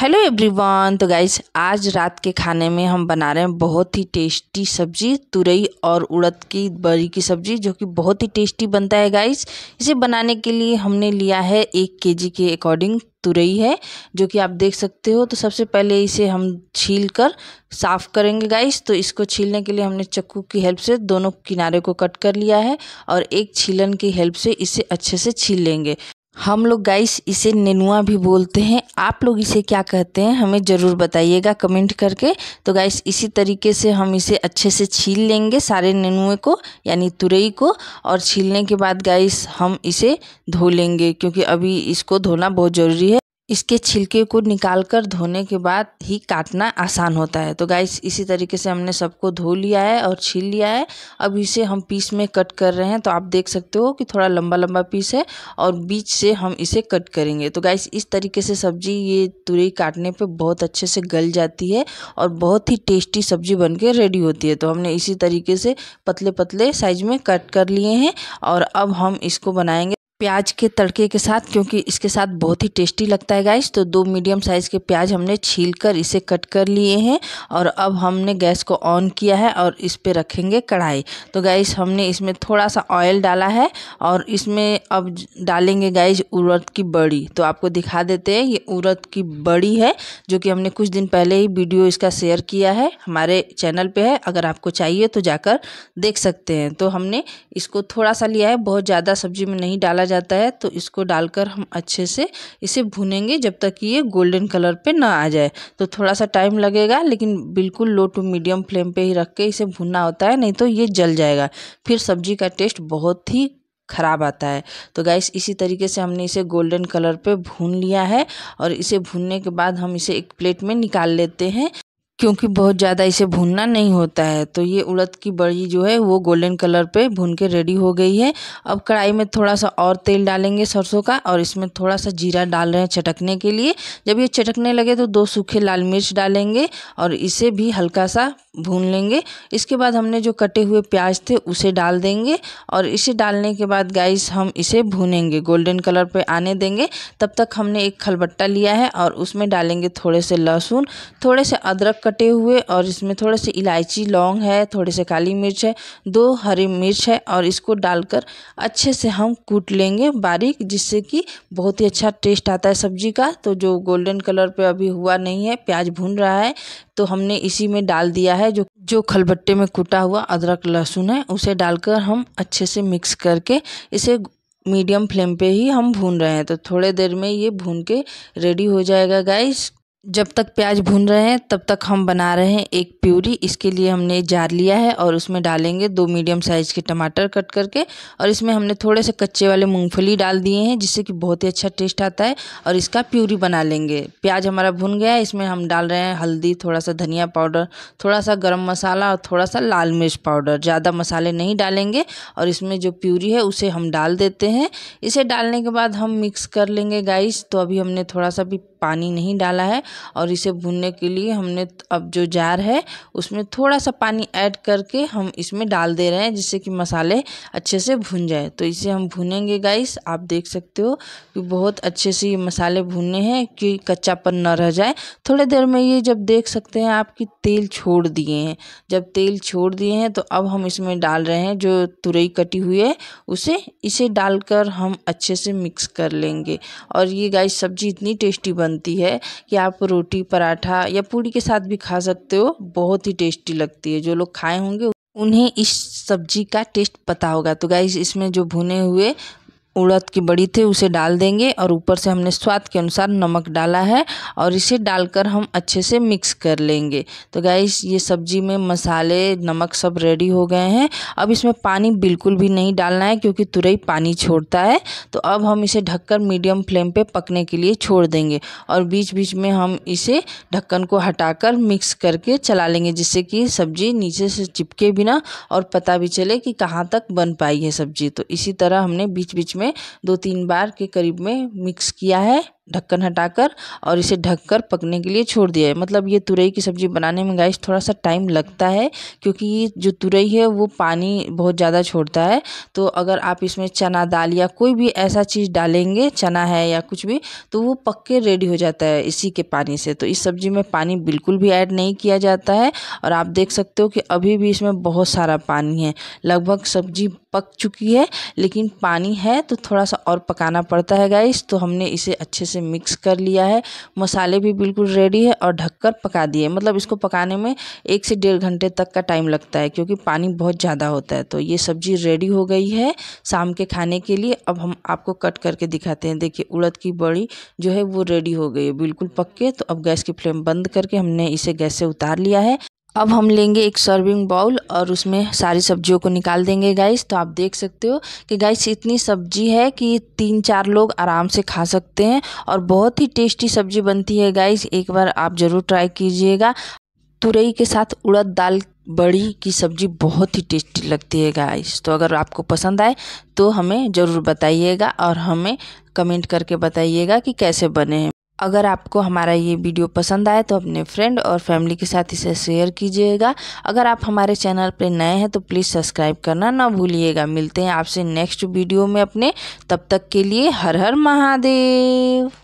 hello everyone तो guys आज रात के खाने में हम बना रहे हैं बहुत ही टेस्टी सब्जी तुरई और उड़द की बड़ी की सब्जी जो कि बहुत ही टेस्टी बनता है गाइज इसे बनाने के लिए हमने लिया है एक केजी के अकॉर्डिंग तुरई है जो कि आप देख सकते हो तो सबसे पहले इसे हम छील कर साफ़ करेंगे गाइस तो इसको छीलने के लिए हमने चक्कू की हेल्प से दोनों किनारे को कट कर लिया है और एक छीलन की हेल्प से इसे अच्छे से छील लेंगे हम लोग गाइस इसे नेनुआ भी बोलते हैं आप लोग इसे क्या कहते हैं हमें ज़रूर बताइएगा कमेंट करके तो गाइस इसी तरीके से हम इसे अच्छे से छील लेंगे सारे नेनुए को यानी तुरई को और छीलने के बाद गाइस हम इसे धो लेंगे क्योंकि अभी इसको धोना बहुत ज़रूरी है इसके छिलके को निकाल कर धोने के बाद ही काटना आसान होता है तो गाइस इसी तरीके से हमने सबको धो लिया है और छील लिया है अब इसे हम पीस में कट कर रहे हैं तो आप देख सकते हो कि थोड़ा लंबा लंबा पीस है और बीच से हम इसे कट करेंगे तो गाइस इस तरीके से सब्जी ये तुरई काटने पे बहुत अच्छे से गल जाती है और बहुत ही टेस्टी सब्जी बन के रेडी होती है तो हमने इसी तरीके से पतले पतले साइज में कट कर लिए हैं और अब हम इसको बनाएंगे प्याज के तड़के के साथ क्योंकि इसके साथ बहुत ही टेस्टी लगता है गाइस तो दो मीडियम साइज़ के प्याज हमने छील कर इसे कट कर लिए हैं और अब हमने गैस को ऑन किया है और इस पर रखेंगे कढ़ाई तो गाइस हमने इसमें थोड़ा सा ऑयल डाला है और इसमें अब डालेंगे गाइस उड़द की बड़ी तो आपको दिखा देते हैं ये उड़द की बड़ी है जो कि हमने कुछ दिन पहले ही वीडियो इसका शेयर किया है हमारे चैनल पर है अगर आपको चाहिए तो जाकर देख सकते हैं तो हमने इसको थोड़ा सा लिया है बहुत ज़्यादा सब्जी में नहीं डाला जाता है तो इसको डालकर हम अच्छे से इसे भूनेंगे जब तक कि ये गोल्डन कलर पे ना आ जाए तो थोड़ा सा टाइम लगेगा लेकिन बिल्कुल लो टू मीडियम फ्लेम पे ही रख के इसे भूनना होता है नहीं तो ये जल जाएगा फिर सब्जी का टेस्ट बहुत ही ख़राब आता है तो गैस इसी तरीके से हमने इसे गोल्डन कलर पे भून लिया है और इसे भूनने के बाद हम इसे एक प्लेट में निकाल लेते हैं क्योंकि बहुत ज़्यादा इसे भूनना नहीं होता है तो ये उड़द की बड़ी जो है वो गोल्डन कलर पे भून के रेडी हो गई है अब कढ़ाई में थोड़ा सा और तेल डालेंगे सरसों का और इसमें थोड़ा सा जीरा डाल रहे हैं चटकने के लिए जब ये चटकने लगे तो दो सूखे लाल मिर्च डालेंगे और इसे भी हल्का सा भून लेंगे इसके बाद हमने जो कटे हुए प्याज थे उसे डाल देंगे और इसे डालने के बाद गाइस हम इसे भूनेंगे गोल्डन कलर पे आने देंगे तब तक हमने एक खलबट्टा लिया है और उसमें डालेंगे थोड़े से लहसुन थोड़े से अदरक कटे हुए और इसमें थोड़े से इलायची लौंग है थोड़े से काली मिर्च है दो हरी मिर्च है और इसको डालकर अच्छे से हम कूट लेंगे बारीक जिससे कि बहुत ही अच्छा टेस्ट आता है सब्जी का तो जो गोल्डन कलर पे अभी हुआ नहीं है प्याज भून रहा है तो हमने इसी में डाल दिया है जो जो खलबट्टे में कूटा हुआ अदरक लहसुन है उसे डालकर हम अच्छे से मिक्स करके इसे मीडियम फ्लेम पे ही हम भून रहे हैं तो थोड़े देर में ये भून के रेडी हो जाएगा गाइस जब तक प्याज भून रहे हैं तब तक हम बना रहे हैं एक प्यूरी इसके लिए हमने जार लिया है और उसमें डालेंगे दो मीडियम साइज़ के टमाटर कट करके और इसमें हमने थोड़े से कच्चे वाले मूंगफली डाल दिए हैं जिससे कि बहुत ही अच्छा टेस्ट आता है और इसका प्यूरी बना लेंगे प्याज हमारा भुन गया है इसमें हम डाल रहे हैं हल्दी थोड़ा सा धनिया पाउडर थोड़ा सा गर्म मसाला और थोड़ा सा लाल मिर्च पाउडर ज़्यादा मसाले नहीं डालेंगे और इसमें जो प्यूरी है उसे हम डाल देते हैं इसे डालने के बाद हम मिक्स कर लेंगे गाइस तो अभी हमने थोड़ा सा भी पानी नहीं डाला है और इसे भूनने के लिए हमने अब जो जार है उसमें थोड़ा सा पानी ऐड करके हम इसमें डाल दे रहे हैं जिससे कि मसाले अच्छे से भून जाए तो इसे हम भूनेंगे गाइस आप देख सकते हो कि बहुत अच्छे से ये मसाले भूनने हैं कि कच्चापन न रह जाए थोड़ी देर में ये जब देख सकते हैं आपकी तेल छोड़ दिए हैं जब तेल छोड़ दिए हैं तो अब हम इसमें डाल रहे हैं जो तुरई कटी हुई है उसे इसे डालकर हम अच्छे से मिक्स कर लेंगे और ये गाइस सब्जी इतनी टेस्टी बनती है कि आप रोटी पराठा या पूड़ी के साथ भी खा सकते हो बहुत ही टेस्टी लगती है जो लोग खाए होंगे उन्हें इस सब्जी का टेस्ट पता होगा तो गाइज इसमें जो भुने हुए उड़द की बड़ी थी उसे डाल देंगे और ऊपर से हमने स्वाद के अनुसार नमक डाला है और इसे डालकर हम अच्छे से मिक्स कर लेंगे तो गाइस ये सब्जी में मसाले नमक सब रेडी हो गए हैं अब इसमें पानी बिल्कुल भी नहीं डालना है क्योंकि तुरई पानी छोड़ता है तो अब हम इसे ढककर मीडियम फ्लेम पर पकने के लिए छोड़ देंगे और बीच बीच में हम इसे ढक्कन को कर मिक्स करके चला लेंगे जिससे कि सब्जी नीचे से चिपके बिना और पता भी चले कि कहाँ तक बन पाई है सब्जी तो इसी तरह हमने बीच बीच में दो तीन बार के करीब में मिक्स किया है ढक्कन हटाकर और इसे ढककर पकने के लिए छोड़ दिया है मतलब ये तुरई की सब्ज़ी बनाने में गाइस थोड़ा सा टाइम लगता है क्योंकि जो तुरई है वो पानी बहुत ज़्यादा छोड़ता है तो अगर आप इसमें चना दाल या कोई भी ऐसा चीज़ डालेंगे चना है या कुछ भी तो वो पक के रेडी हो जाता है इसी के पानी से तो इस सब्ज़ी में पानी बिल्कुल भी ऐड नहीं किया जाता है और आप देख सकते हो कि अभी भी इसमें बहुत सारा पानी है लगभग सब्ज़ी पक चुकी है लेकिन पानी है तो थोड़ा सा और पकाना पड़ता है गाइस तो हमने इसे अच्छे से से मिक्स कर लिया है मसाले भी बिल्कुल रेडी है और ढककर पका दिए मतलब इसको पकाने में एक से डेढ़ घंटे तक का टाइम लगता है क्योंकि पानी बहुत ज़्यादा होता है तो ये सब्जी रेडी हो गई है शाम के खाने के लिए अब हम आपको कट करके दिखाते हैं देखिए उड़द की बड़ी जो है वो रेडी हो गई है बिल्कुल पक के तो अब गैस की फ्लेम बंद करके हमने इसे गैस से उतार लिया है अब हम लेंगे एक सर्विंग बाउल और उसमें सारी सब्जियों को निकाल देंगे गाइस तो आप देख सकते हो कि गाइस इतनी सब्जी है कि तीन चार लोग आराम से खा सकते हैं और बहुत ही टेस्टी सब्जी बनती है गाइस एक बार आप ज़रूर ट्राई कीजिएगा तुरई के साथ उड़द दाल बड़ी की सब्ज़ी बहुत ही टेस्टी लगती है गाइस तो अगर आपको पसंद आए तो हमें ज़रूर बताइएगा और हमें कमेंट करके बताइएगा कि कैसे बने हैं अगर आपको हमारा ये वीडियो पसंद आए तो अपने फ्रेंड और फैमिली के साथ इसे शेयर कीजिएगा अगर आप हमारे चैनल पर नए हैं तो प्लीज़ सब्सक्राइब करना ना भूलिएगा मिलते हैं आपसे नेक्स्ट वीडियो में अपने तब तक के लिए हर हर महादेव